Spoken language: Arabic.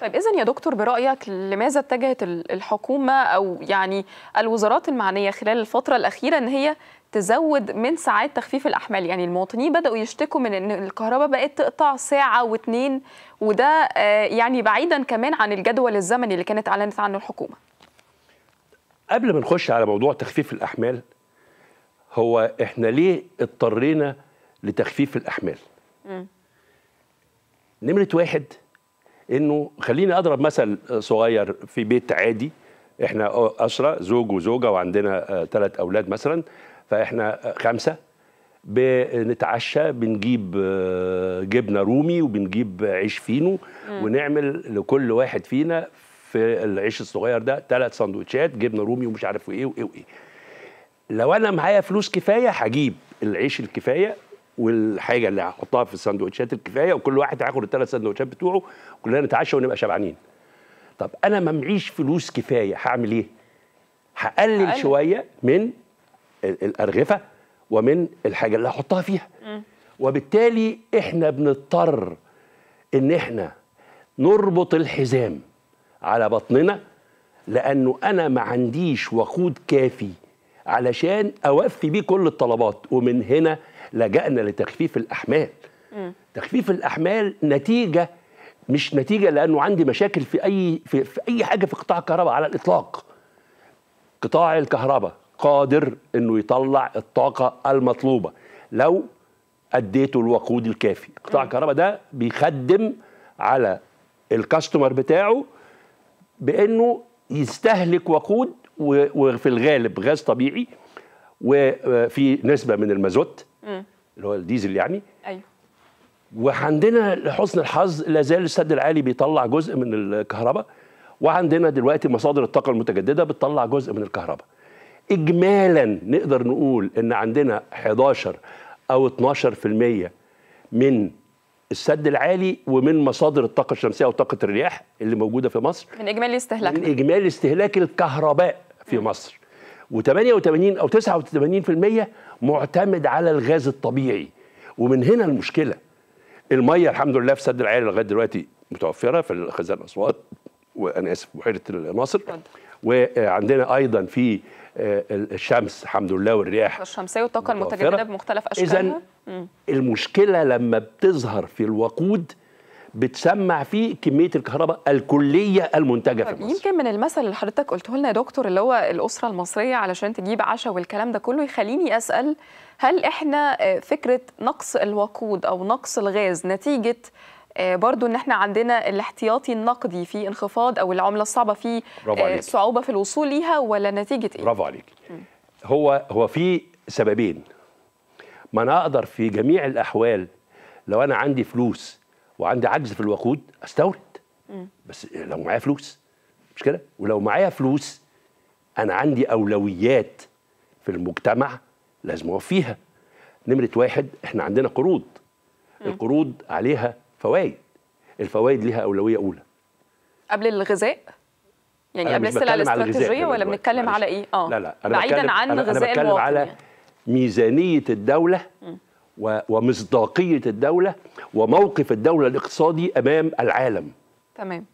طيب اذا يا دكتور برايك لماذا اتجهت الحكومه او يعني الوزارات المعنيه خلال الفتره الاخيره ان هي تزود من ساعات تخفيف الاحمال يعني المواطنين بداوا يشتكوا من ان الكهرباء بقت تقطع ساعه واتنين وده آه، يعني بعيدا كمان عن الجدول الزمني اللي كانت اعلنت عنه الحكومه قبل ما نخش على موضوع تخفيف الاحمال هو احنا ليه اضطرينا لتخفيف الاحمال نمره واحد انه خليني اضرب مثل صغير في بيت عادي احنا آه، اسره زوج وزوجه وعندنا ثلاث آه، اولاد مثلا فاحنا آه، خمسه بنتعشى بنجيب جبنه رومي وبنجيب عيش فينو ونعمل لكل واحد فينا في العيش الصغير ده ثلاث سندوتشات جبنه رومي ومش عارف ايه وايه وايه لو انا معايا فلوس كفايه هجيب العيش الكفايه والحاجه اللي هحطها في السندوتشات الكفايه وكل واحد هياخد الثلاث سندوتشات بتوعه كلنا نتعشى ونبقى شبعانين طب انا ما معيش فلوس كفايه هعمل ايه هقلل أقل. شويه من الارغفه ومن الحاجه اللي هحطها فيها م. وبالتالي احنا بنضطر ان احنا نربط الحزام على بطننا لانه انا ما عنديش وقود كافي علشان اوفي بيه كل الطلبات ومن هنا لجأنا لتخفيف الأحمال م. تخفيف الأحمال نتيجة مش نتيجة لأنه عندي مشاكل في أي في, في أي حاجة في قطاع الكهرباء على الإطلاق قطاع الكهرباء قادر انه يطلع الطاقه المطلوبه لو اديته الوقود الكافي قطاع الكهرباء ده بيخدم على الكاستمر بتاعه بانه يستهلك وقود وفي الغالب غاز طبيعي وفي آه، نسبه من المازوت اللي هو الديزل يعني ايوه وعندنا لحسن الحظ لا زال السد العالي بيطلع جزء من الكهرباء وعندنا دلوقتي مصادر الطاقه المتجدده بتطلع جزء من الكهرباء اجمالا نقدر نقول ان عندنا 11 او 12% من السد العالي ومن مصادر الطاقه الشمسيه او طاقه الرياح اللي موجوده في مصر من اجمالي استهلاك من اجمالي استهلاك الكهرباء في مصر و88 او 89% معتمد على الغاز الطبيعي ومن هنا المشكله الميه الحمد لله في سد العيال لغايه دلوقتي متوفره في خزان اسوان وانا اسف بحيره مصر وعندنا ايضا في آه، الشمس الحمد لله والرياح الشمسيه والطاقه المتجدده بمختلف اشكالها اذا المشكله لما بتظهر في الوقود بتسمع فيه كميه الكهرباء الكليه المنتجه في طيب، مصر يمكن من المثل اللي حضرتك قلته لنا يا دكتور اللي هو الاسره المصريه علشان تجيب عشاء والكلام ده كله يخليني اسال هل احنا آه، فكره نقص الوقود او نقص الغاز نتيجه آه، برضو ان احنا عندنا الاحتياطي النقدي في انخفاض او العمله الصعبه في آه، صعوبه في الوصول ليها ولا نتيجه ايه برافو عليك هو هو في سببين ما انا اقدر في جميع الاحوال لو انا عندي فلوس وعندي عجز في الوقود استورد بس لو معايا فلوس مش كده ولو معايا فلوس انا عندي اولويات في المجتمع لازم اوفيها نمره واحد احنا عندنا قروض القروض عليها فوائد الفوائد ليها اولويه اولى قبل الغذاء يعني قبل السلع الاستراتيجيه ولا بنتكلم على ايه اه لا لا أنا بعيدا عن أنا غذاء أنا بتكلم على يعني. ميزانيه الدوله م. ومصداقيه الدوله وموقف الدولة الاقتصادي أمام العالم تمام